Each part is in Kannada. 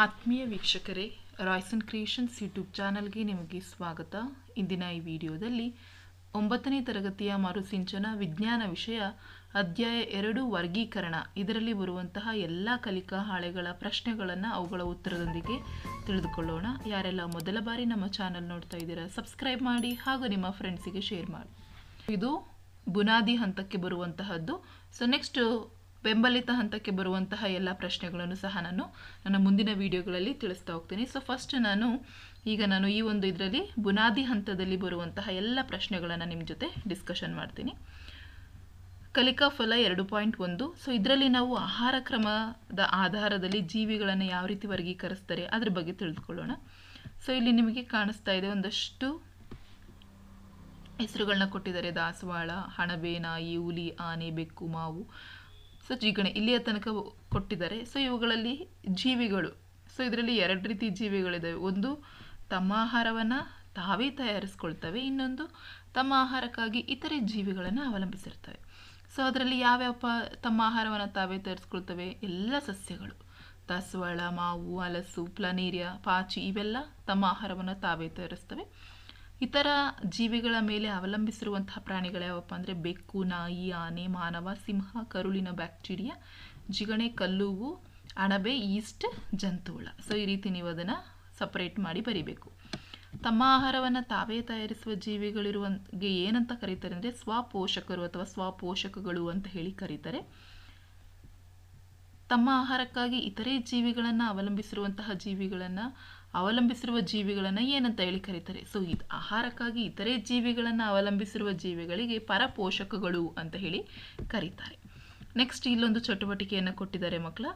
ಆತ್ಮೀಯ ವೀಕ್ಷಕರೇ ರಾಯ್ಸನ್ ಕ್ರಿಯೇಷನ್ಸ್ ಯೂಟ್ಯೂಬ್ ಚಾನಲ್ಗೆ ನಿಮಗೆ ಸ್ವಾಗತ ಇಂದಿನ ಈ ವಿಡಿಯೋದಲ್ಲಿ ಒಂಬತ್ತನೇ ತರಗತಿಯ ಮರುಸಿಂಚನ ವಿಜ್ಞಾನ ವಿಷಯ ಅಧ್ಯಾಯ ಎರಡು ವರ್ಗೀಕರಣ ಇದರಲ್ಲಿ ಬರುವಂತಹ ಎಲ್ಲ ಕಲಿಕಾ ಹಾಳೆಗಳ ಪ್ರಶ್ನೆಗಳನ್ನು ಅವುಗಳ ಉತ್ತರದೊಂದಿಗೆ ತಿಳಿದುಕೊಳ್ಳೋಣ ಯಾರೆಲ್ಲ ಮೊದಲ ಬಾರಿ ನಮ್ಮ ಚಾನಲ್ ನೋಡ್ತಾ ಇದ್ದೀರಾ ಸಬ್ಸ್ಕ್ರೈಬ್ ಮಾಡಿ ಹಾಗೂ ನಿಮ್ಮ ಫ್ರೆಂಡ್ಸಿಗೆ ಶೇರ್ ಮಾಡಿ ಇದು ಬುನಾದಿ ಹಂತಕ್ಕೆ ಬರುವಂತಹದ್ದು ಸೊ ನೆಕ್ಸ್ಟ್ ಬೆಂಬಲಿತ ಹಂತಕ್ಕೆ ಬರುವಂತಹ ಎಲ್ಲ ಪ್ರಶ್ನೆಗಳನ್ನು ಸಹ ನಾನು ನನ್ನ ಮುಂದಿನ ವಿಡಿಯೋಗಳಲ್ಲಿ ತಿಳಿಸ್ತಾ ಹೋಗ್ತೀನಿ ಸೊ ಫಸ್ಟ್ ನಾನು ಈಗ ನಾನು ಈ ಒಂದು ಇದರಲ್ಲಿ ಬುನಾದಿ ಹಂತದಲ್ಲಿ ಬರುವಂತಹ ಎಲ್ಲ ಪ್ರಶ್ನೆಗಳನ್ನು ನಿಮ್ಮ ಜೊತೆ ಡಿಸ್ಕಷನ್ ಮಾಡ್ತೀನಿ ಕಲಿಕಾ ಫಲ ಎರಡು ಪಾಯಿಂಟ್ ಒಂದು ಸೊ ಇದರಲ್ಲಿ ನಾವು ಆಹಾರ ಕ್ರಮದ ಆಧಾರದಲ್ಲಿ ಜೀವಿಗಳನ್ನು ಯಾವ ರೀತಿ ವರ್ಗೀಕರಿಸ್ತಾರೆ ಅದ್ರ ಬಗ್ಗೆ ತಿಳಿದುಕೊಳ್ಳೋಣ ಸೊ ಇಲ್ಲಿ ನಿಮಗೆ ಕಾಣಿಸ್ತಾ ಇದೆ ಒಂದಷ್ಟು ಹೆಸರುಗಳನ್ನ ಕೊಟ್ಟಿದ್ದಾರೆ ದಾಸವಾಳ ಹಣಬೇನ ನಾಯಿ ಹುಲಿ ಆನೆ ಬೆಕ್ಕು ಮಾವು ಸೊ ಜಿಗಣೆ ಇಲ್ಲಿಯ ತನಕ ಕೊಟ್ಟಿದ್ದಾರೆ ಸೊ ಇವುಗಳಲ್ಲಿ ಜೀವಿಗಳು ಸೊ ಇದರಲ್ಲಿ ಎರಡು ರೀತಿ ಜೀವಿಗಳಿದ್ದಾವೆ ಒಂದು ತಮ್ಮ ಆಹಾರವನ್ನು ತಾವೇ ತಯಾರಿಸ್ಕೊಳ್ತವೆ ಇನ್ನೊಂದು ತಮ್ಮ ಆಹಾರಕ್ಕಾಗಿ ಇತರೆ ಜೀವಿಗಳನ್ನು ಅವಲಂಬಿಸಿರ್ತವೆ ಸೊ ಅದರಲ್ಲಿ ಯಾವ್ಯಾವ ತಮ್ಮ ಆಹಾರವನ್ನು ತಾವೇ ತಯಾರಿಸ್ಕೊಳ್ತವೆ ಎಲ್ಲ ಸಸ್ಯಗಳು ದಾಸವಾಳ ಮಾವು ಹಲಸು ಪ್ಲನೀರ್ಯ ಪಾಚಿ ಇವೆಲ್ಲ ತಮ್ಮ ಆಹಾರವನ್ನು ತಾವೇ ತಯಾರಿಸ್ತವೆ ಇತರ ಜೀವಿಗಳ ಮೇಲೆ ಅವಲಂಬಿಸಿರುವಂತಹ ಯಾವಪ್ಪ ಅಂದ್ರೆ ಬೆಕ್ಕು ನಾಯಿ ಆನೆ ಮಾನವ ಸಿಂಹ ಕರುಳಿನ ಬ್ಯಾಕ್ಟೀರಿಯಾ ಜಿಗಣೆ ಕಲ್ಲುವು ಅಣಬೆ ಈಸ್ಟ್ ಜಂತುಳ ಸೊ ಈ ರೀತಿ ನೀವು ಅದನ್ನ ಸಪರೇಟ್ ಮಾಡಿ ಬರಿಬೇಕು ತಮ್ಮ ಆಹಾರವನ್ನ ತಾವೇ ತಯಾರಿಸುವ ಜೀವಿಗಳಿರುವಂಗೆ ಏನಂತ ಕರೀತಾರೆ ಅಂದ್ರೆ ಸ್ವಪೋಷಕರು ಅಥವಾ ಸ್ವಪೋಷಕಗಳು ಅಂತ ಹೇಳಿ ಕರೀತಾರೆ ತಮ್ಮ ಆಹಾರಕ್ಕಾಗಿ ಇತರೆ ಜೀವಿಗಳನ್ನ ಅವಲಂಬಿಸಿರುವಂತಹ ಜೀವಿಗಳನ್ನ ಅವಲಂಬಿಸಿರುವ ಜೀವಿಗಳನ್ನು ಏನಂತ ಹೇಳಿ ಕರೀತಾರೆ ಸೊ ಇದು ಆಹಾರಕ್ಕಾಗಿ ಇತರೆ ಜೀವಿಗಳನ್ನು ಅವಲಂಬಿಸಿರುವ ಜೀವಿಗಳಿಗೆ ಪರಪೋಷಕಗಳು ಅಂತ ಹೇಳಿ ಕರೀತಾರೆ ನೆಕ್ಸ್ಟ್ ಇಲ್ಲೊಂದು ಚಟುವಟಿಕೆಯನ್ನು ಕೊಟ್ಟಿದ್ದಾರೆ ಮಕ್ಕಳ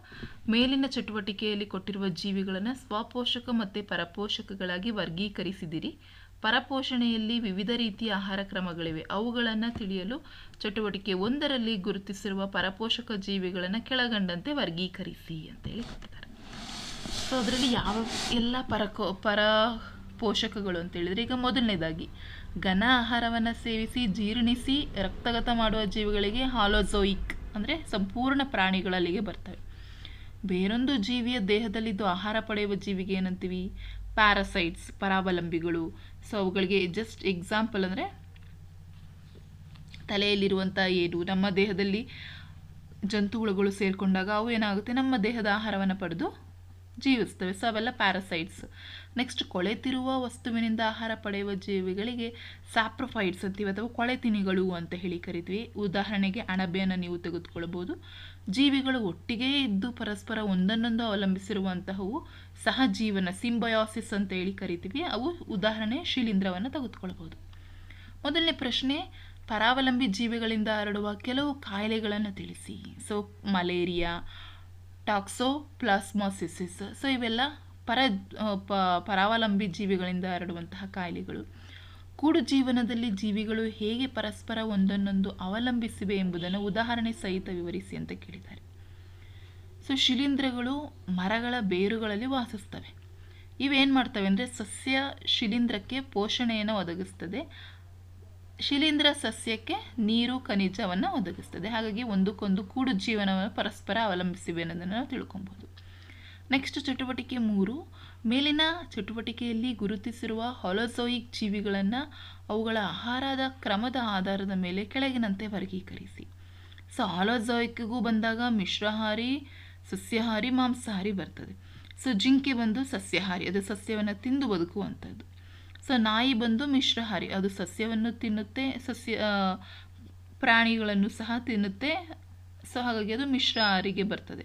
ಮೇಲಿನ ಚಟುವಟಿಕೆಯಲ್ಲಿ ಕೊಟ್ಟಿರುವ ಜೀವಿಗಳನ್ನು ಸ್ವಪೋಷಕ ಮತ್ತು ಪರಪೋಷಕಗಳಾಗಿ ವರ್ಗೀಕರಿಸಿದಿರಿ ಪರಪೋಷಣೆಯಲ್ಲಿ ವಿವಿಧ ರೀತಿಯ ಆಹಾರ ಕ್ರಮಗಳಿವೆ ಅವುಗಳನ್ನು ತಿಳಿಯಲು ಚಟುವಟಿಕೆ ಒಂದರಲ್ಲಿ ಗುರುತಿಸಿರುವ ಪರಪೋಷಕ ಜೀವಿಗಳನ್ನು ಕೆಳಗಂಡಂತೆ ವರ್ಗೀಕರಿಸಿ ಅಂತ ಹೇಳಿ ಕೊಟ್ಟಿದ್ದಾರೆ ಸೊ ಅದರಲ್ಲಿ ಯಾವ ಎಲ್ಲ ಪರಕೋ ಪರ ಪೋಷಕಗಳು ಅಂತೇಳಿದರೆ ಈಗ ಮೊದಲನೇದಾಗಿ ಘನ ಆಹಾರವನ್ನು ಸೇವಿಸಿ ಜೀರ್ಣಿಸಿ ರಕ್ತಗತ ಮಾಡುವ ಜೀವಿಗಳಿಗೆ ಹಾಲೋಝೋಯಿಕ್ ಅಂದರೆ ಸಂಪೂರ್ಣ ಪ್ರಾಣಿಗಳಲ್ಲಿಗೆ ಬರ್ತವೆ ಬೇರೊಂದು ಜೀವಿಯ ದೇಹದಲ್ಲಿದ್ದು ಆಹಾರ ಪಡೆಯುವ ಜೀವಿಗೆ ಏನಂತೀವಿ ಪ್ಯಾರಸೈಟ್ಸ್ ಪರಾವಲಂಬಿಗಳು ಸೊ ಅವುಗಳಿಗೆ ಜಸ್ಟ್ ಎಕ್ಸಾಂಪಲ್ ಅಂದರೆ ತಲೆಯಲ್ಲಿರುವಂಥ ಏನು ನಮ್ಮ ದೇಹದಲ್ಲಿ ಜಂತುಹುಳುಗಳು ಸೇರಿಕೊಂಡಾಗ ಅವು ಏನಾಗುತ್ತೆ ನಮ್ಮ ದೇಹದ ಆಹಾರವನ್ನು ಪಡೆದು ಜೀವಿಸ್ತವೆ ಸೊ ಅವೆಲ್ಲ ಪ್ಯಾರಸೈಟ್ಸ್ ನೆಕ್ಸ್ಟ್ ಕೊಳೆತಿರುವ ವಸ್ತುವಿನಿಂದ ಆಹಾರ ಪಡೆಯುವ ಜೀವಿಗಳಿಗೆ ಸ್ಯಾಪ್ರೊಫೈಟ್ಸ್ ಅಂತೀವಿ ಅಥವಾ ಕೊಳೆತಿನಿಗಳು ಅಂತ ಹೇಳಿ ಕರಿತೀವಿ ಉದಾಹರಣೆಗೆ ಅಣಬೆಯನ್ನು ನೀವು ತೆಗೆದುಕೊಳ್ಬೋದು ಜೀವಿಗಳು ಒಟ್ಟಿಗೆ ಇದ್ದು ಪರಸ್ಪರ ಒಂದನ್ನೊಂದು ಅವಲಂಬಿಸಿರುವಂತಹವು ಸಹಜೀವನ ಸಿಂಬಯಾಸಿಸ್ ಅಂತ ಹೇಳಿ ಕರಿತೀವಿ ಅವು ಉದಾಹರಣೆ ಶಿಲೀಂಧ್ರವನ್ನು ತೆಗೆದುಕೊಳ್ಬೋದು ಮೊದಲನೇ ಪ್ರಶ್ನೆ ಪರಾವಲಂಬಿ ಜೀವಿಗಳಿಂದ ಹರಡುವ ಕೆಲವು ಕಾಯಿಲೆಗಳನ್ನು ತಿಳಿಸಿ ಸೊ ಮಲೇರಿಯಾ ಟಾಕ್ಸೋಪ್ಲಾಸ್ಮಾಸಿಸಿಸ್ ಸೊ ಇವೆಲ್ಲ ಪರ ಪ ಪರಾವಲಂಬಿ ಜೀವಿಗಳಿಂದ ಹರಡುವಂತಹ ಕಾಯಿಲೆಗಳು ಕೂಡು ಜೀವನದಲ್ಲಿ ಜೀವಿಗಳು ಹೇಗೆ ಪರಸ್ಪರ ಒಂದನ್ನೊಂದು ಅವಲಂಬಿಸಿವೆ ಎಂಬುದನ್ನು ಉದಾಹರಣೆ ಸಹಿತ ವಿವರಿಸಿ ಅಂತ ಕೇಳಿದ್ದಾರೆ ಸೊ ಶಿಲೀಂಧ್ರಗಳು ಮರಗಳ ಬೇರುಗಳಲ್ಲಿ ವಾಸಿಸ್ತವೆ ಇವೇನು ಮಾಡ್ತವೆ ಅಂದರೆ ಸಸ್ಯ ಶಿಲೀಂಧ್ರಕ್ಕೆ ಪೋಷಣೆಯನ್ನು ಒದಗಿಸ್ತದೆ ಶಿಲೀಂಧ್ರ ಸಸ್ಯಕ್ಕೆ ನೀರು ಖನಿಜವನ್ನು ಒದಗಿಸ್ತದೆ ಹಾಗಾಗಿ ಒಂದಕ್ಕೊಂದು ಕೂಡು ಜೀವನವನ್ನು ಪರಸ್ಪರ ಅವಲಂಬಿಸಿವೆ ಅನ್ನೋದನ್ನು ನಾವು ತಿಳ್ಕೊಬೋದು ನೆಕ್ಸ್ಟ್ ಚಟುವಟಿಕೆ ಮೂರು ಮೇಲಿನ ಚಟುವಟಿಕೆಯಲ್ಲಿ ಗುರುತಿಸಿರುವ ಹೊಲೊಸೋಯಿಕ್ ಜೀವಿಗಳನ್ನು ಅವುಗಳ ಆಹಾರದ ಕ್ರಮದ ಆಧಾರದ ಮೇಲೆ ಕೆಳಗಿನಂತೆ ವರ್ಗೀಕರಿಸಿ ಸೊ ಹಾಲೋಜಾಯಿಕ್ಗೂ ಬಂದಾಗ ಮಿಶ್ರಹಾರಿ ಸಸ್ಯಾಹಾರಿ ಮಾಂಸಾಹಾರಿ ಬರ್ತದೆ ಸೊ ಜಿಂಕೆ ಬಂದು ಸಸ್ಯಾಹಾರಿ ಅದು ಸಸ್ಯವನ್ನು ತಿಂದು ಬದುಕುವಂಥದ್ದು ಸೊ ನಾಯಿ ಬಂದು ಮಿಶ್ರಹಾರಿ ಅದು ಸಸ್ಯವನ್ನು ತಿನ್ನುತ್ತೆ ಸಸ್ಯ ಪ್ರಾಣಿಗಳನ್ನು ಸಹ ತಿನ್ನುತ್ತೆ ಸೊ ಹಾಗಾಗಿ ಅದು ಮಿಶ್ರಹಾರಿಗೆ ಬರ್ತದೆ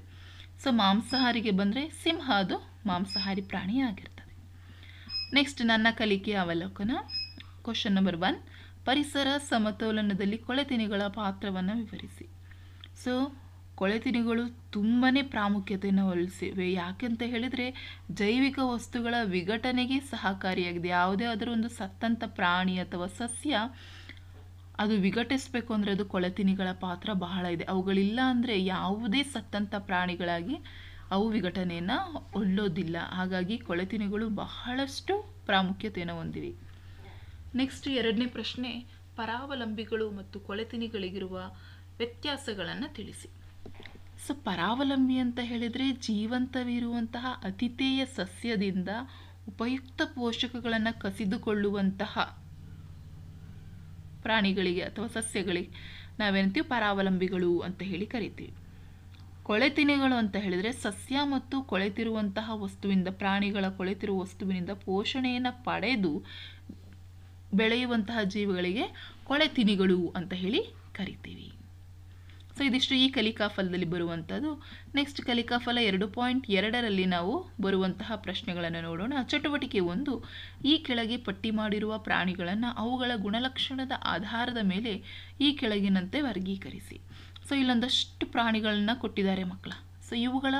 ಸೊ ಮಾಂಸಾಹಾರಿಗೆ ಬಂದರೆ ಸಿಂಹ ಅದು ಮಾಂಸಾಹಾರಿ ಪ್ರಾಣಿ ಆಗಿರ್ತದೆ ನೆಕ್ಸ್ಟ್ ನನ್ನ ಕಲಿಕೆಯ ಅವಲೋಕನ ಕ್ವಶನ್ ನಂಬರ್ ಒನ್ ಪರಿಸರ ಸಮತೋಲನದಲ್ಲಿ ಕೊಳೆತಿನಿಗಳ ಪಾತ್ರವನ್ನು ವಿವರಿಸಿ ಸೊ ಕೊಳೆತಿನಿಗಳು ತುಂಬಾ ಪ್ರಾಮುಖ್ಯತೆಯನ್ನು ಹೊಲಿಸಿವೆ ಯಾಕೆಂತ ಹೇಳಿದರೆ ಜೈವಿಕ ವಸ್ತುಗಳ ವಿಘಟನೆಗೆ ಸಹಕಾರಿಯಾಗಿದೆ ಯಾವುದೇ ಆದರೂ ಒಂದು ಸತ್ತಂಥ ಪ್ರಾಣಿ ಅಥವಾ ಸಸ್ಯ ಅದು ವಿಘಟಿಸಬೇಕು ಅಂದರೆ ಅದು ಕೊಳೆತಿನಿಗಳ ಪಾತ್ರ ಬಹಳ ಇದೆ ಅವುಗಳಿಲ್ಲ ಅಂದರೆ ಯಾವುದೇ ಸತ್ತಂಥ ಪ್ರಾಣಿಗಳಾಗಿ ಅವು ವಿಘಟನೆಯನ್ನು ಒಳ್ಳೋದಿಲ್ಲ ಹಾಗಾಗಿ ಕೊಳೆತಿನಿಗಳು ಬಹಳಷ್ಟು ಪ್ರಾಮುಖ್ಯತೆಯನ್ನು ಹೊಂದಿವೆ ನೆಕ್ಸ್ಟ್ ಎರಡನೇ ಪ್ರಶ್ನೆ ಪರಾವಲಂಬಿಗಳು ಮತ್ತು ಕೊಳೆತಿನಿಗಳಿಗಿರುವ ವ್ಯತ್ಯಾಸಗಳನ್ನು ತಿಳಿಸಿ ಸೊ ಪರಾವಲಂಬಿ ಅಂತ ಹೇಳಿದರೆ ಜೀವಂತವಿರುವಂತಹ ಅತಿಥೇಯ ಸಸ್ಯದಿಂದ ಉಪಯುಕ್ತ ಪೋಷಕಗಳನ್ನು ಕಸಿದುಕೊಳ್ಳುವಂತಹ ಪ್ರಾಣಿಗಳಿಗೆ ಅಥವಾ ಸಸ್ಯಗಳಿಗೆ ನಾವೇನಂತೀವಿ ಪರಾವಲಂಬಿಗಳು ಅಂತ ಹೇಳಿ ಕರಿತೀವಿ ಕೊಳೆತಿನಿಗಳು ಅಂತ ಹೇಳಿದರೆ ಸಸ್ಯ ಮತ್ತು ಕೊಳೆತಿರುವಂತಹ ವಸ್ತುವಿಂದ ಪ್ರಾಣಿಗಳ ಕೊಳೆತಿರುವ ವಸ್ತುವಿನಿಂದ ಪೋಷಣೆಯನ್ನು ಪಡೆದು ಬೆಳೆಯುವಂತಹ ಜೀವಿಗಳಿಗೆ ಕೊಳೆತಿನಿಗಳು ಅಂತ ಹೇಳಿ ಕರಿತೀವಿ ಸೊ ಇದಿಷ್ಟು ಈ ಕಲಿಕಾ ಫಲದಲ್ಲಿ ಬರುವಂಥದ್ದು ನೆಕ್ಸ್ಟ್ ಕಲಿಕಾ ಫಲ ಎರಡು ಪಾಯಿಂಟ್ ಎರಡರಲ್ಲಿ ನಾವು ಬರುವಂತಹ ಪ್ರಶ್ನೆಗಳನ್ನು ನೋಡೋಣ ಚಟುವಟಿಕೆ ಒಂದು ಈ ಕೆಳಗೆ ಪಟ್ಟಿ ಮಾಡಿರುವ ಪ್ರಾಣಿಗಳನ್ನು ಅವುಗಳ ಗುಣಲಕ್ಷಣದ ಆಧಾರದ ಮೇಲೆ ಈ ಕೆಳಗಿನಂತೆ ವರ್ಗೀಕರಿಸಿ ಸೊ ಇಲ್ಲೊಂದಷ್ಟು ಪ್ರಾಣಿಗಳನ್ನ ಕೊಟ್ಟಿದ್ದಾರೆ ಮಕ್ಕಳ ಸೊ ಇವುಗಳ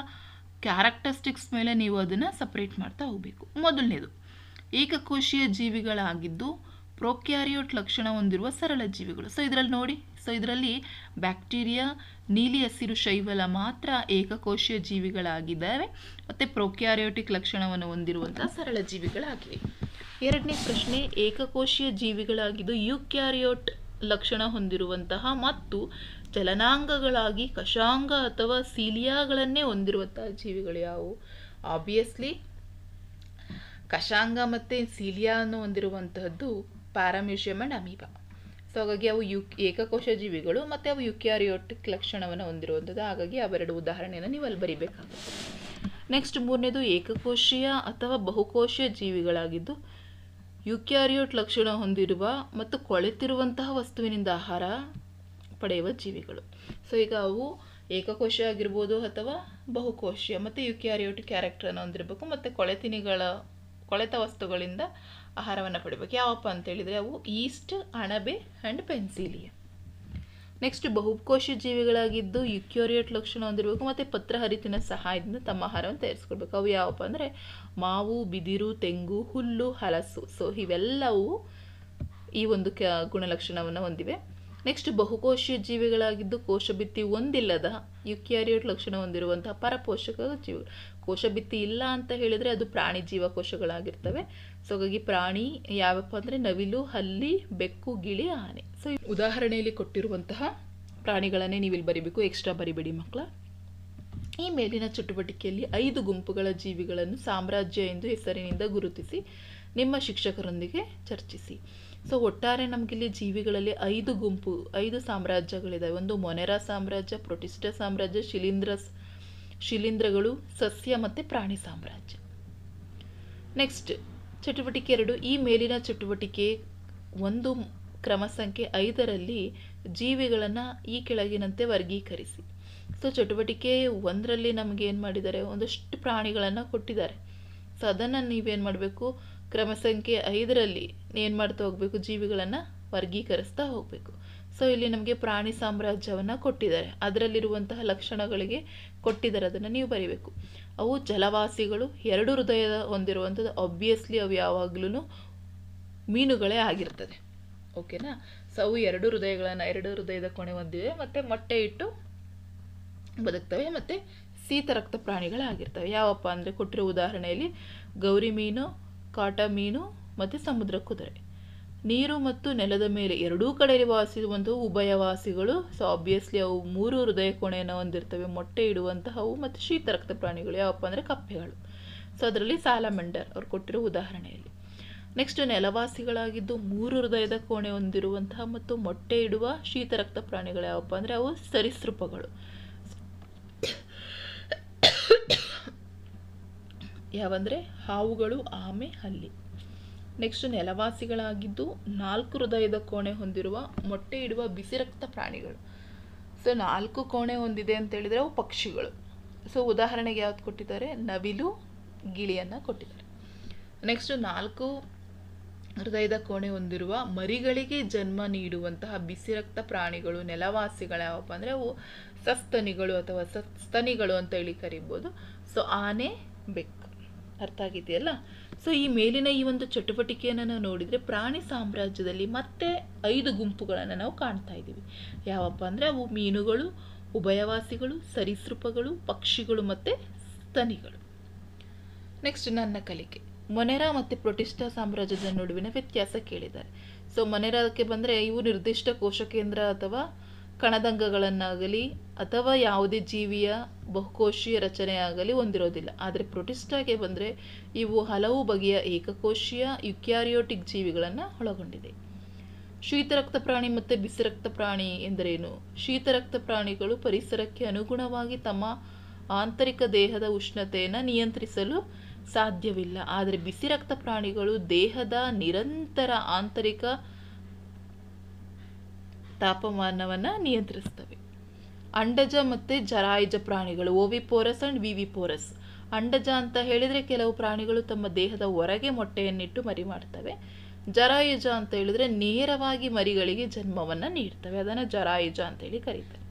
ಕ್ಯಾರೆಕ್ಟರಿಸ್ಟಿಕ್ಸ್ ಮೇಲೆ ನೀವು ಅದನ್ನು ಸಪ್ರೇಟ್ ಮಾಡ್ತಾ ಹೋಗಬೇಕು ಮೊದಲನೇದು ಏಕಕೋಶೀಯ ಜೀವಿಗಳಾಗಿದ್ದು ಪ್ರೊಕ್ಯಾರಿಯೋಟ್ ಲಕ್ಷಣ ಹೊಂದಿರುವ ಸರಳ ಜೀವಿಗಳು ಸೊ ಇದರಲ್ಲಿ ನೋಡಿ ಸೊ ಇದರಲ್ಲಿ ಬ್ಯಾಕ್ಟೀರಿಯಾ ನೀಲಿ ಹಸಿರು ಶೈವಲ ಮಾತ್ರ ಏಕಕೋಶೀಯ ಜೀವಿಗಳಾಗಿದ್ದಾವೆ ಮತ್ತು ಪ್ರೊಕ್ಯಾರಿಯೋಟಿಕ್ ಲಕ್ಷಣವನ್ನು ಹೊಂದಿರುವಂಥ ಸರಳ ಜೀವಿಗಳಾಗಿವೆ ಎರಡನೇ ಪ್ರಶ್ನೆ ಏಕಕೋಶೀಯ ಜೀವಿಗಳಾಗಿದ್ದು ಯುಕ್ಯಾರಿಯೋಟ್ ಲಕ್ಷಣ ಹೊಂದಿರುವಂತಹ ಮತ್ತು ಚಲನಾಂಗಗಳಾಗಿ ಕಶಾಂಗ ಅಥವಾ ಸೀಲಿಯಾಗಳನ್ನೇ ಹೊಂದಿರುವಂತಹ ಜೀವಿಗಳು ಯಾವುವು ಆಬ್ವಿಯಸ್ಲಿ ಕಶಾಂಗ ಮತ್ತು ಅನ್ನು ಹೊಂದಿರುವಂತಹದ್ದು ಪ್ಯಾರಾಮ್ಯೂಷಿಯಮ್ ಅಂಡ್ ಅಮೀಬಾ ಸೊ ಹಾಗಾಗಿ ಅವು ಯು ಏಕಕೋಶ ಜೀವಿಗಳು ಮತ್ತು ಅವು ಯುಕ್ಯಾರಿಯೋಟಿಕ್ ಲಕ್ಷಣವನ್ನು ಹೊಂದಿರುವಂಥದ್ದು ಹಾಗಾಗಿ ಅವೆರಡು ಉದಾಹರಣೆಯನ್ನು ನೀವು ಅಲ್ಲಿ ಬರಿಬೇಕಾಗುತ್ತೆ ನೆಕ್ಸ್ಟ್ ಮೂರನೇದು ಏಕಕೋಶೀಯ ಅಥವಾ ಬಹುಕೋಶೀಯ ಜೀವಿಗಳಾಗಿದ್ದು ಯುಕ್ಯಾರಿಯೋಟ್ ಲಕ್ಷಣ ಹೊಂದಿರುವ ಮತ್ತು ಕೊಳೆತಿರುವಂತಹ ವಸ್ತುವಿನಿಂದ ಆಹಾರ ಪಡೆಯುವ ಜೀವಿಗಳು ಸೊ ಈಗ ಅವು ಏಕಕೋಶ ಆಗಿರ್ಬೋದು ಅಥವಾ ಬಹುಕೋಶೀಯ ಮತ್ತು ಯುಕ್ಯಾರಿಯೋಟ್ ಕ್ಯಾರೆಕ್ಟರನ್ನು ಹೊಂದಿರಬೇಕು ಮತ್ತು ಕೊಳೆತಿನಿಗಳ ಕೊಳೆತ ವಸ್ತುಗಳಿಂದ ಆಹಾರವನ್ನು ಪಡಿಬೇಕು ಯಾವಪ್ಪ ಅಂತ ಹೇಳಿದರೆ ಅವು ಈಸ್ಟ್ ಅಣಬೆ ಆ್ಯಂಡ್ ಪೆನ್ಸಿಲಿಯ ನೆಕ್ಸ್ಟ್ ಬಹುಕೋಶ ಜೀವಿಗಳಾಗಿದ್ದು ಯುಕ್ಯೂರಿಯೇಟ್ ಲಕ್ಷಣ ಹೊಂದಿರಬೇಕು ಮತ್ತು ಪತ್ರಹರಿತಿನ ಸಹಾಯದಿಂದ ತಮ್ಮ ಆಹಾರವನ್ನು ತಯಾರಿಸ್ಕೊಡ್ಬೇಕು ಅವು ಯಾವಪ್ಪ ಅಂದರೆ ಮಾವು ಬಿದಿರು ತೆಂಗು ಹುಲ್ಲು ಹಲಸು ಸೊ ಇವೆಲ್ಲವೂ ಈ ಒಂದು ಕ ಗುಣಲಕ್ಷಣವನ್ನು ಹೊಂದಿವೆ ನೆಕ್ಸ್ಟ್ ಬಹುಕೋಶೀಯ ಜೀವಿಗಳಾಗಿದ್ದು ಕೋಶಭಿತ್ತಿ ಒಂದಿಲ್ಲದ ಯುಕ್ಯಾರಿಯೋಟ್ ಲಕ್ಷಣ ಹೊಂದಿರುವಂತಹ ಪರಪೋಷಕ ಜೀವಿ ಕೋಶಭಿತ್ತಿ ಇಲ್ಲ ಅಂತ ಹೇಳಿದರೆ ಅದು ಪ್ರಾಣಿ ಜೀವಕೋಶಗಳಾಗಿರ್ತವೆ ಸೊ ಹಾಗಾಗಿ ಪ್ರಾಣಿ ಯಾವಪ್ಪ ಅಂದರೆ ನವಿಲು ಹಲ್ಲಿ ಬೆಕ್ಕು ಗಿಳಿ ಆನೆ ಸೊ ಉದಾಹರಣೆಯಲ್ಲಿ ಕೊಟ್ಟಿರುವಂತಹ ಪ್ರಾಣಿಗಳನ್ನೇ ನೀವು ಇಲ್ಲಿ ಬರಿಬೇಕು ಎಕ್ಸ್ಟ್ರಾ ಬರಿಬೇಡಿ ಮಕ್ಕಳ ಈ ಮೇಲಿನ ಚಟುವಟಿಕೆಯಲ್ಲಿ ಐದು ಗುಂಪುಗಳ ಜೀವಿಗಳನ್ನು ಸಾಮ್ರಾಜ್ಯ ಎಂದು ಹೆಸರಿನಿಂದ ಗುರುತಿಸಿ ನಿಮ್ಮ ಶಿಕ್ಷಕರೊಂದಿಗೆ ಚರ್ಚಿಸಿ ಸೊ ಒಟ್ಟಾರೆ ನಮಗಿಲ್ಲಿ ಜೀವಿಗಳಲ್ಲಿ ಐದು ಗುಂಪು ಐದು ಸಾಮ್ರಾಜ್ಯಗಳಿದ್ದಾವೆ ಒಂದು ಮೊನೆರಾ ಸಾಮ್ರಾಜ್ಯ ಪ್ರೊಟಿಸ್ಟ ಸಾಮ್ರಾಜ್ಯ ಶಿಲೀಂಧ್ರ ಶಿಲೀಂಧ್ರಗಳು ಸಸ್ಯ ಮತ್ತು ಪ್ರಾಣಿ ಸಾಮ್ರಾಜ್ಯ ನೆಕ್ಸ್ಟ್ ಚಟುವಟಿಕೆ ಎರಡು ಈ ಮೇಲಿನ ಚಟುವಟಿಕೆ ಒಂದು ಕ್ರಮ ಸಂಖ್ಯೆ ಐದರಲ್ಲಿ ಜೀವಿಗಳನ್ನು ಈ ಕೆಳಗಿನಂತೆ ವರ್ಗೀಕರಿಸಿ ಸೊ ಚಟುವಟಿಕೆ ಒಂದರಲ್ಲಿ ನಮಗೆ ಏನು ಮಾಡಿದ್ದಾರೆ ಒಂದಷ್ಟು ಪ್ರಾಣಿಗಳನ್ನು ಕೊಟ್ಟಿದ್ದಾರೆ ಸೊ ಅದನ್ನು ನೀವೇನು ಮಾಡಬೇಕು ಕ್ರಮ ಸಂಖ್ಯೆ ಐದರಲ್ಲಿ ಏನು ಮಾಡ್ತಾ ಹೋಗಬೇಕು ಜೀವಿಗಳನ್ನು ವರ್ಗೀಕರಿಸ್ತಾ ಹೋಗಬೇಕು ಸೊ ಇಲ್ಲಿ ನಮಗೆ ಪ್ರಾಣಿ ಸಾಮ್ರಾಜ್ಯವನ್ನು ಕೊಟ್ಟಿದ್ದಾರೆ ಅದರಲ್ಲಿರುವಂತಹ ಲಕ್ಷಣಗಳಿಗೆ ಕೊಟ್ಟಿದ್ದಾರೆ ಅದನ್ನು ನೀವು ಬರೀಬೇಕು ಅವು ಜಲವಾಸಿಗಳು ಎರಡು ಹೃದಯ ಹೊಂದಿರುವಂಥದ್ದು ಅಬ್ವಿಯಸ್ಲಿ ಅವು ಯಾವಾಗಲೂ ಮೀನುಗಳೇ ಆಗಿರ್ತದೆ ಓಕೆನಾ ಸೊ ಅವು ಎರಡು ಹೃದಯಗಳನ್ನು ಎರಡು ಹೃದಯದ ಕೊನೆ ಹೊಂದಿವೆ ಮತ್ತು ಮೊಟ್ಟೆ ಇಟ್ಟು ಬದುಕ್ತವೆ ಮತ್ತು ಶೀತ ರಕ್ತ ಪ್ರಾಣಿಗಳಾಗಿರ್ತವೆ ಯಾವಪ್ಪ ಅಂದರೆ ಕೊಟ್ಟಿರೋ ಉದಾಹರಣೆಯಲ್ಲಿ ಗೌರಿ ಮೀನು ಕಾಟ ಮೀನು ಮತ್ತು ಸಮುದ್ರ ಕುದುರೆ ನೀರು ಮತ್ತು ನೆಲದ ಮೇಲೆ ಎರಡೂ ಕಡೆ ವಾಸಿಸುವಂತಹ ಉಭಯವಾಸಿಗಳು ಸೊ ಆಬ್ವಿಯಸ್ಲಿ ಅವು ಮೂರು ಹೃದಯ ಕೋಣೆಯನ್ನು ಹೊಂದಿರ್ತವೆ ಮೊಟ್ಟೆ ಇಡುವಂತಹವು ಮತ್ತು ಶೀತ ರಕ್ತ ಪ್ರಾಣಿಗಳು ಯಾವಪ್ಪ ಅಂದರೆ ಕಪ್ಪೆಗಳು ಸೊ ಅದರಲ್ಲಿ ಸ್ಯಾಲಮೆಂಡರ್ ಅವ್ರು ಕೊಟ್ಟಿರೋ ಉದಾಹರಣೆಯಲ್ಲಿ ನೆಕ್ಸ್ಟ್ ನೆಲವಾಸಿಗಳಾಗಿದ್ದು ಮೂರು ಹೃದಯದ ಕೋಣೆ ಹೊಂದಿರುವಂತಹ ಮತ್ತು ಮೊಟ್ಟೆ ಇಡುವ ಶೀತ ರಕ್ತ ಪ್ರಾಣಿಗಳು ಯಾವಪ್ಪ ಅಂದರೆ ಅವು ಸರಿಸೃಪಗಳು ಯಾವಂದರೆ ಹಾವುಗಳು ಆಮೆ ಹಲ್ಲಿ ನೆಕ್ಸ್ಟ್ ನೆಲವಾಸಿಗಳಾಗಿದ್ದು ನಾಲ್ಕು ಹೃದಯದ ಕೋಣೆ ಹೊಂದಿರುವ ಮೊಟ್ಟೆ ಇಡುವ ಬಿಸಿರಕ್ತ ಪ್ರಾಣಿಗಳು ಸೊ ನಾಲ್ಕು ಕೋಣೆ ಹೊಂದಿದೆ ಅಂತ ಹೇಳಿದರೆ ಅವು ಪಕ್ಷಿಗಳು ಸೊ ಉದಾಹರಣೆಗೆ ಯಾವ್ದು ಕೊಟ್ಟಿದ್ದಾರೆ ನವಿಲು ಗಿಳಿಯನ್ನು ಕೊಟ್ಟಿದ್ದಾರೆ ನೆಕ್ಸ್ಟ್ ನಾಲ್ಕು ಹೃದಯದ ಕೋಣೆ ಹೊಂದಿರುವ ಮರಿಗಳಿಗೆ ಜನ್ಮ ನೀಡುವಂತಹ ಬಿಸಿರಕ್ತ ಪ್ರಾಣಿಗಳು ನೆಲವಾಸಿಗಳು ಯಾವಪ್ಪ ಅಂದರೆ ಅವು ಸಸ್ತನಿಗಳು ಅಥವಾ ಸಸ್ತನಿಗಳು ಅಂತ ಹೇಳಿ ಕರಿಬೋದು ಸೊ ಆನೆ ಬೆಕ್ಕು ಅರ್ಥ ಆಗಿದೆಯಲ್ಲ ಸೊ ಈ ಮೇಲಿನ ಈ ಒಂದು ಚಟುವಟಿಕೆಯನ್ನು ನಾವು ನೋಡಿದರೆ ಪ್ರಾಣಿ ಸಾಮ್ರಾಜ್ಯದಲ್ಲಿ ಮತ್ತೆ ಐದು ಗುಂಪುಗಳನ್ನು ನಾವು ಕಾಣ್ತಾ ಇದ್ದೀವಿ ಯಾವಪ್ಪ ಅಂದರೆ ಅವು ಮೀನುಗಳು ಉಭಯವಾಸಿಗಳು ಸರೀಸೃಪಗಳು ಪಕ್ಷಿಗಳು ಮತ್ತು ಸ್ತನಿಗಳು ನೆಕ್ಸ್ಟ್ ನನ್ನ ಕಲಿಕೆ ಮೊನೆರಾ ಮತ್ತು ಪ್ರೊಟಿಸ್ಟಾ ಸಾಮ್ರಾಜ್ಯದ ನಡುವಿನ ವ್ಯತ್ಯಾಸ ಕೇಳಿದ್ದಾರೆ ಸೊ ಮೊನೆರಾಕ್ಕೆ ಬಂದರೆ ಇವು ನಿರ್ದಿಷ್ಟ ಕೋಶ ಕೇಂದ್ರ ಅಥವಾ ಕಣದಂಗಗಳನ್ನಾಗಲಿ ಅಥವಾ ಯಾವುದೇ ಜೀವಿಯ ಬಹುಕೋಶೀಯ ರಚನೆಯಾಗಲಿ ಹೊಂದಿರೋದಿಲ್ಲ ಆದರೆ ಪ್ರೊಟಿಸ್ಟಾಗೆ ಬಂದರೆ ಇವು ಹಲವು ಬಗೆಯ ಏಕಕೋಶೀಯ ಯುಕ್ಯಾರಿಯೋಟಿಕ್ ಜೀವಿಗಳನ್ನು ಒಳಗೊಂಡಿದೆ ಶೀತರಕ್ತ ಪ್ರಾಣಿ ಮತ್ತು ಬಿಸಿರಕ್ತ ಪ್ರಾಣಿ ಎಂದರೇನು ಶೀತರಕ್ತ ಪ್ರಾಣಿಗಳು ಪರಿಸರಕ್ಕೆ ಅನುಗುಣವಾಗಿ ತಮ್ಮ ಆಂತರಿಕ ದೇಹದ ಉಷ್ಣತೆಯನ್ನು ನಿಯಂತ್ರಿಸಲು ಸಾಧ್ಯವಿಲ್ಲ ಆದರೆ ಬಿಸಿರಕ್ತ ಪ್ರಾಣಿಗಳು ದೇಹದ ನಿರಂತರ ಆಂತರಿಕ ತಾಪಮಾನವನ್ನು ನಿಯಂತ್ರಿಸ್ತವೆ ಅಂಡಜ ಮತ್ತು ಜರಾಯುಜ ಪ್ರಾಣಿಗಳು ಓವಿ ಓವಿಪೋರಸ್ ವಿ ಪೋರಸ್ ಅಂಡಜ ಅಂತ ಹೇಳಿದರೆ ಕೆಲವು ಪ್ರಾಣಿಗಳು ತಮ್ಮ ದೇಹದ ಹೊರಗೆ ಮೊಟ್ಟೆಯನ್ನಿಟ್ಟು ಮರಿ ಮಾಡ್ತವೆ ಜರಾಯುಜ ಅಂತ ಹೇಳಿದರೆ ನೇರವಾಗಿ ಮರಿಗಳಿಗೆ ಜನ್ಮವನ್ನು ನೀಡ್ತವೆ ಅದನ್ನು ಜರಾಯುಜ ಅಂತೇಳಿ ಕರೀತಾರೆ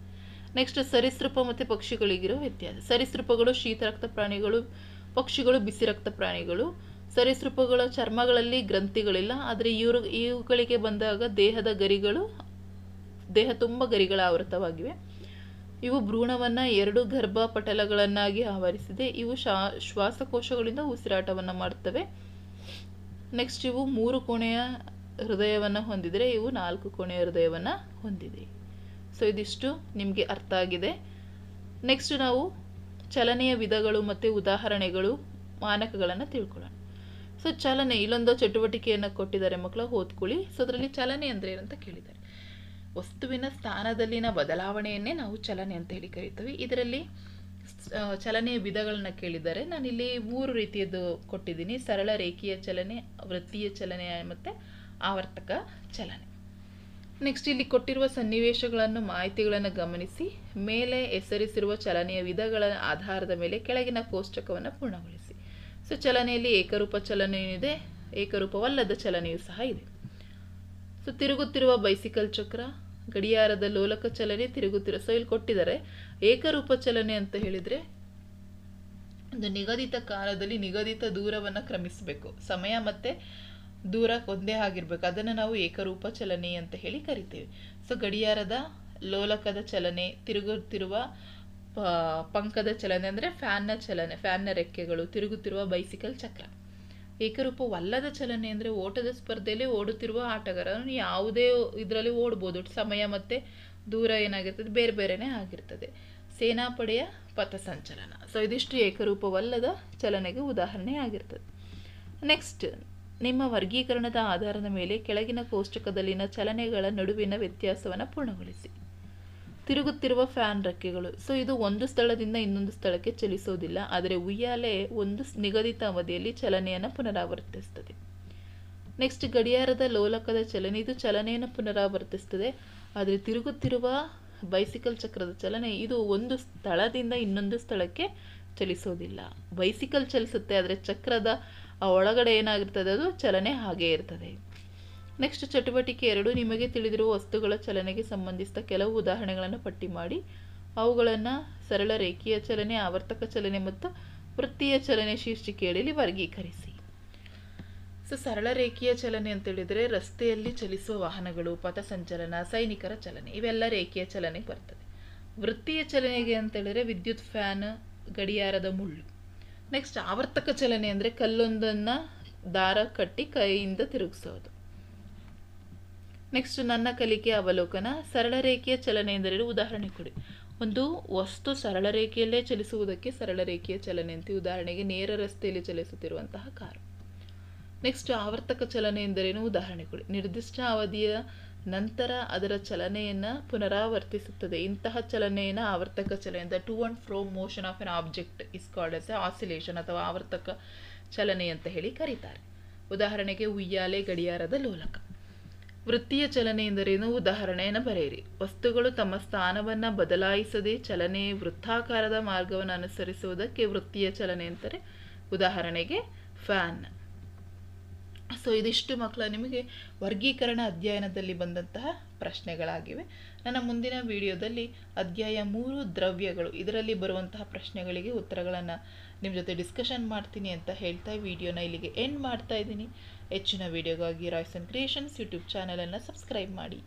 ನೆಕ್ಸ್ಟ್ ಸರೀಸೃಪ ಮತ್ತು ಪಕ್ಷಿಗಳಿಗಿರೋ ವ್ಯತ್ಯಾಸ ಶೀತ ಶೀತರಕ್ತ ಪ್ರಾಣಿಗಳು ಪಕ್ಷಿಗಳು ಬಿಸಿ ರಕ್ತ ಪ್ರಾಣಿಗಳು ಸರೀಸೃಪಗಳ ಚರ್ಮಗಳಲ್ಲಿ ಗ್ರಂಥಿಗಳಿಲ್ಲ ಆದರೆ ಇವರು ಇವುಗಳಿಗೆ ಬಂದಾಗ ದೇಹದ ಗರಿಗಳು ದೇಹ ತುಂಬ ಗರಿಗಳ ಆವೃತವಾಗಿವೆ ಇವು ಭ್ರೂಣವನ್ನು ಎರಡು ಗರ್ಭಪಟಲಗಳನ್ನಾಗಿ ಆವರಿಸಿದೆ ಇವು ಶಾ ಶ್ವಾಸಕೋಶಗಳಿಂದ ಉಸಿರಾಟವನ್ನು ಮಾಡುತ್ತವೆ ನೆಕ್ಸ್ಟ್ ಇವು ಮೂರು ಕೋಣೆಯ ಹೃದಯವನ್ನು ಹೊಂದಿದರೆ ಇವು ನಾಲ್ಕು ಕೋಣೆಯ ಹೃದಯವನ್ನು ಹೊಂದಿದೆ ಸೊ ಇದಿಷ್ಟು ನಿಮಗೆ ಅರ್ಥ ಆಗಿದೆ ನೆಕ್ಸ್ಟ್ ನಾವು ಚಲನೆಯ ವಿಧಗಳು ಮತ್ತು ಉದಾಹರಣೆಗಳು ಮಾನಕಗಳನ್ನು ತಿಳ್ಕೊಳ್ಳೋಣ ಸೊ ಚಲನೆ ಇಲ್ಲೊಂದು ಚಟುವಟಿಕೆಯನ್ನು ಕೊಟ್ಟಿದ್ದಾರೆ ಮಕ್ಕಳು ಓದ್ಕೊಳ್ಳಿ ಸೊ ಅದರಲ್ಲಿ ಚಲನೆ ಅಂದರೆ ಏನಂತ ಕೇಳಿದ್ದಾರೆ ವಸ್ತುವಿನ ಸ್ಥಾನದಲ್ಲಿನ ಬದಲಾವಣೆಯನ್ನೇ ನಾವು ಚಲನೆ ಅಂತ ಹೇಳಿ ಕರಿತೀವಿ ಇದರಲ್ಲಿ ಚಲನೆಯ ವಿಧಗಳನ್ನ ಕೇಳಿದರೆ ನಾನಿಲ್ಲಿ ಮೂರು ರೀತಿಯದ್ದು ಕೊಟ್ಟಿದ್ದೀನಿ ಸರಳ ರೇಖೀಯ ಚಲನೆ ವೃತ್ತೀಯ ಚಲನೆ ಮತ್ತು ಆವರ್ತಕ ಚಲನೆ ನೆಕ್ಸ್ಟ್ ಇಲ್ಲಿ ಕೊಟ್ಟಿರುವ ಸನ್ನಿವೇಶಗಳನ್ನು ಮಾಹಿತಿಗಳನ್ನು ಗಮನಿಸಿ ಮೇಲೆ ಹೆಸರಿಸಿರುವ ಚಲನೆಯ ವಿಧಗಳ ಆಧಾರದ ಮೇಲೆ ಕೆಳಗಿನ ಕೋಷ್ಟಕವನ್ನು ಪೂರ್ಣಗೊಳಿಸಿ ಸೊ ಚಲನೆಯಲ್ಲಿ ಏಕರೂಪ ಚಲನೆಯೂ ಇದೆ ಏಕರೂಪವಲ್ಲದ ಚಲನೆಯೂ ಸಹ ಇದೆ ಸೊ ತಿರುಗುತ್ತಿರುವ ಬೈಸಿಕಲ್ ಚಕ್ರ ಗಡಿಯಾರದ ಲೋಲಕ ಚಲನೆ ತಿರುಗುತ್ತಿರುವ ಸೊ ಇಲ್ಲಿ ಕೊಟ್ಟಿದ್ದಾರೆ ಏಕರೂಪ ಚಲನೆ ಅಂತ ಹೇಳಿದರೆ ಒಂದು ನಿಗದಿತ ಕಾಲದಲ್ಲಿ ನಿಗದಿತ ದೂರವನ್ನು ಕ್ರಮಿಸಬೇಕು ಸಮಯ ಮತ್ತು ದೂರ ಒಂದೇ ಆಗಿರಬೇಕು ಅದನ್ನು ನಾವು ಏಕರೂಪ ಚಲನೆ ಅಂತ ಹೇಳಿ ಕರಿತೇವೆ ಸೊ ಗಡಿಯಾರದ ಲೋಲಕದ ಚಲನೆ ತಿರುಗುತ್ತಿರುವ ಪಂಕದ ಚಲನೆ ಅಂದರೆ ಫ್ಯಾನ್ನ ಚಲನೆ ಫ್ಯಾನ್ನ ರೆಕ್ಕೆಗಳು ತಿರುಗುತ್ತಿರುವ ಬೈಸಿಕಲ್ ಚಕ್ರ ಏಕರೂಪವಲ್ಲದ ಚಲನೆ ಅಂದರೆ ಓಟದ ಸ್ಪರ್ಧೆಯಲ್ಲಿ ಓಡುತ್ತಿರುವ ಆಟಗಾರ ಯಾವುದೇ ಇದರಲ್ಲಿ ಓಡ್ಬೋದು ಸಮಯ ಮತ್ತು ದೂರ ಏನಾಗಿರ್ತದೆ ಬೇರೆ ಬೇರೆಯೇ ಆಗಿರ್ತದೆ ಸೇನಾಪಡೆಯ ಪಥಸಂಚಲನ ಸೊ ಇದಿಷ್ಟು ಏಕರೂಪವಲ್ಲದ ಚಲನೆಗೆ ಉದಾಹರಣೆ ಆಗಿರ್ತದೆ ನೆಕ್ಸ್ಟ್ ನಿಮ್ಮ ವರ್ಗೀಕರಣದ ಆಧಾರದ ಮೇಲೆ ಕೆಳಗಿನ ಕೋಷ್ಟಕದಲ್ಲಿನ ಚಲನೆಗಳ ನಡುವಿನ ವ್ಯತ್ಯಾಸವನ್ನು ಪೂರ್ಣಗೊಳಿಸಿ ತಿರುಗುತ್ತಿರುವ ಫ್ಯಾನ್ ರೆಕ್ಕೆಗಳು ಸೊ ಇದು ಒಂದು ಸ್ಥಳದಿಂದ ಇನ್ನೊಂದು ಸ್ಥಳಕ್ಕೆ ಚಲಿಸೋದಿಲ್ಲ ಆದರೆ ಉಯ್ಯಾಲೆ ಒಂದು ನಿಗದಿತ ಅವಧಿಯಲ್ಲಿ ಚಲನೆಯನ್ನು ಪುನರಾವರ್ತಿಸ್ತದೆ ನೆಕ್ಸ್ಟ್ ಗಡಿಯಾರದ ಲೋಲಕದ ಚಲನೆ ಇದು ಚಲನೆಯನ್ನು ಪುನರಾವರ್ತಿಸ್ತದೆ ಆದರೆ ತಿರುಗುತ್ತಿರುವ ಬೈಸಿಕಲ್ ಚಕ್ರದ ಚಲನೆ ಇದು ಒಂದು ಸ್ಥಳದಿಂದ ಇನ್ನೊಂದು ಸ್ಥಳಕ್ಕೆ ಚಲಿಸೋದಿಲ್ಲ ಬೈಸಿಕಲ್ ಚಲಿಸುತ್ತೆ ಆದರೆ ಚಕ್ರದ ಒಳಗಡೆ ಏನಾಗಿರ್ತದೆ ಅದು ಚಲನೆ ಹಾಗೇ ಇರ್ತದೆ ನೆಕ್ಸ್ಟ್ ಚಟುವಟಿಕೆ ಎರಡು ನಿಮಗೆ ತಿಳಿದಿರುವ ವಸ್ತುಗಳ ಚಲನೆಗೆ ಸಂಬಂಧಿಸಿದ ಕೆಲವು ಉದಾಹರಣೆಗಳನ್ನು ಪಟ್ಟಿ ಮಾಡಿ ಅವುಗಳನ್ನು ಸರಳ ರೇಖೀಯ ಚಲನೆ ಆವರ್ತಕ ಚಲನೆ ಮತ್ತು ವೃತ್ತಿಯ ಚಲನೆ ಶೀರ್ಷಿಕೆಯಲ್ಲಿ ವರ್ಗೀಕರಿಸಿ ಸೊ ಸರಳ ರೇಖೀಯ ಚಲನೆ ಅಂತೇಳಿದರೆ ರಸ್ತೆಯಲ್ಲಿ ಚಲಿಸುವ ವಾಹನಗಳು ಪಥ ಸಂಚಲನ ಸೈನಿಕರ ಚಲನೆ ಇವೆಲ್ಲ ರೇಖೀಯ ಚಲನೆಗೆ ಬರ್ತದೆ ವೃತ್ತೀಯ ಚಲನೆಗೆ ಅಂತೇಳಿದರೆ ವಿದ್ಯುತ್ ಫ್ಯಾನ್ ಗಡಿಯಾರದ ಮುಳ್ಳು ನೆಕ್ಸ್ಟ್ ಆವರ್ತಕ ಚಲನೆ ಅಂದರೆ ಕಲ್ಲೊಂದನ್ನು ದಾರ ಕಟ್ಟಿ ಕೈಯಿಂದ ತಿರುಗಿಸೋದು ನೆಕ್ಸ್ಟ್ ನನ್ನ ಕಲಿಕೆ ಅವಲೋಕನ ಸರಳ ರೇಖೆಯ ಚಲನೆ ಎಂದರೆ ಉದಾಹರಣೆ ಕೊಡಿ ಒಂದು ವಸ್ತು ಸರಳ ರೇಖೆಯಲ್ಲೇ ಚಲಿಸುವುದಕ್ಕೆ ಸರಳ ರೇಖೆಯ ಚಲನೆ ಅಂತ ಉದಾಹರಣೆಗೆ ನೇರ ರಸ್ತೆಯಲ್ಲಿ ಚಲಿಸುತ್ತಿರುವಂತಹ ಕಾರು ನೆಕ್ಸ್ಟ್ ಆವರ್ತಕ ಚಲನೆ ಎಂದರೇನು ಉದಾಹರಣೆ ಕೊಡಿ ನಿರ್ದಿಷ್ಟ ಅವಧಿಯ ನಂತರ ಅದರ ಚಲನೆಯನ್ನು ಪುನರಾವರ್ತಿಸುತ್ತದೆ ಇಂತಹ ಚಲನೆಯನ್ನು ಆವರ್ತಕ ಚಲನೆಯಿಂದ to and fro motion of an object is called as oscillation ಅಥವಾ ಆವರ್ತಕ ಚಲನೆ ಅಂತ ಹೇಳಿ ಕರೀತಾರೆ ಉದಾಹರಣೆಗೆ ಉಯ್ಯಾಲೆ ಗಡಿಯಾರದ ಲೋಲಕ ವೃತ್ತಿಯ ಚಲನೆ ಎಂದರೇನು ಉದಾಹರಣೆಯನ್ನು ಬರೆಯಿರಿ ವಸ್ತುಗಳು ತಮ್ಮ ಸ್ಥಾನವನ್ನು ಬದಲಾಯಿಸದೆ ಚಲನೆ ವೃತ್ತಾಕಾರದ ಮಾರ್ಗವನ್ನು ಅನುಸರಿಸುವುದಕ್ಕೆ ವೃತ್ತಿಯ ಚಲನೆ ಅಂತಾರೆ ಉದಾಹರಣೆಗೆ ಫ್ಯಾನ್ ಸೊ ಇದಿಷ್ಟು ಮಕ್ಕಳ ನಿಮಗೆ ವರ್ಗೀಕರಣ ಅಧ್ಯಯನದಲ್ಲಿ ಬಂದಂತಹ ಪ್ರಶ್ನೆಗಳಾಗಿವೆ ನನ್ನ ಮುಂದಿನ ವಿಡಿಯೋದಲ್ಲಿ ಅಧ್ಯಾಯ ಮೂರು ದ್ರವ್ಯಗಳು ಇದರಲ್ಲಿ ಬರುವಂತಹ ಪ್ರಶ್ನೆಗಳಿಗೆ ಉತ್ತರಗಳನ್ನು ನಿಮ್ಮ ಜೊತೆ ಡಿಸ್ಕಷನ್ ಮಾಡ್ತೀನಿ ಅಂತ ಹೇಳ್ತಾ ವಿಡಿಯೋನ ಇಲ್ಲಿಗೆ ಎಂಡ್ ಮಾಡ್ತಾ ಇದ್ದೀನಿ ಹೆಚ್ಚಿನ ವೀಡಿಯೋಗಾಗಿ ರಾಯ್ಸನ್ ಕ್ರಿಯೇಷನ್ಸ್ ಯೂಟ್ಯೂಬ್ ಚಾನಲನ್ನು ಸಬ್ಸ್ಕ್ರೈಬ್ ಮಾಡಿ